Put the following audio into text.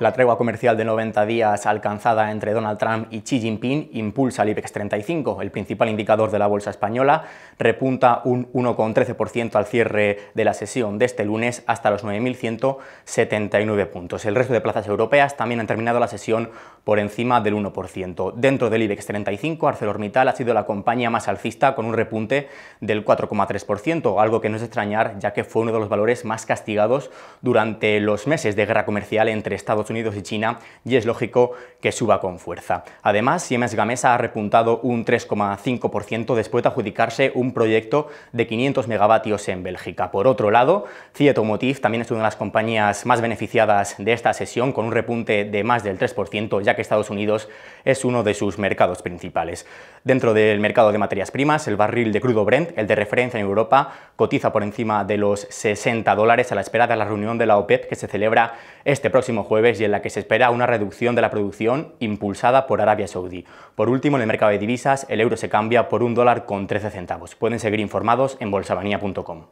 La tregua comercial de 90 días alcanzada entre Donald Trump y Xi Jinping impulsa el IBEX 35, el principal indicador de la bolsa española, repunta un 1,13% al cierre de la sesión de este lunes hasta los 9.179 puntos. El resto de plazas europeas también han terminado la sesión por encima del 1%. Dentro del IBEX 35, ArcelorMittal ha sido la compañía más alcista con un repunte del 4,3%, algo que no es extrañar ya que fue uno de los valores más castigados durante los meses de guerra comercial entre Estados Unidos y China y es lógico que suba con fuerza. Además, Siemens Gamesa ha repuntado un 3,5% después de adjudicarse un proyecto de 500 megavatios en Bélgica. Por otro lado, Fiat también es una de las compañías más beneficiadas de esta sesión con un repunte de más del 3%, ya que Estados Unidos es uno de sus mercados principales. Dentro del mercado de materias primas, el barril de crudo Brent, el de referencia en Europa, cotiza por encima de los 60 dólares a la espera de la reunión de la OPEP que se celebra este próximo jueves y en la que se espera una reducción de la producción impulsada por Arabia Saudí. Por último, en el mercado de divisas, el euro se cambia por un dólar con 13 centavos. Pueden seguir informados en bolsabanía.com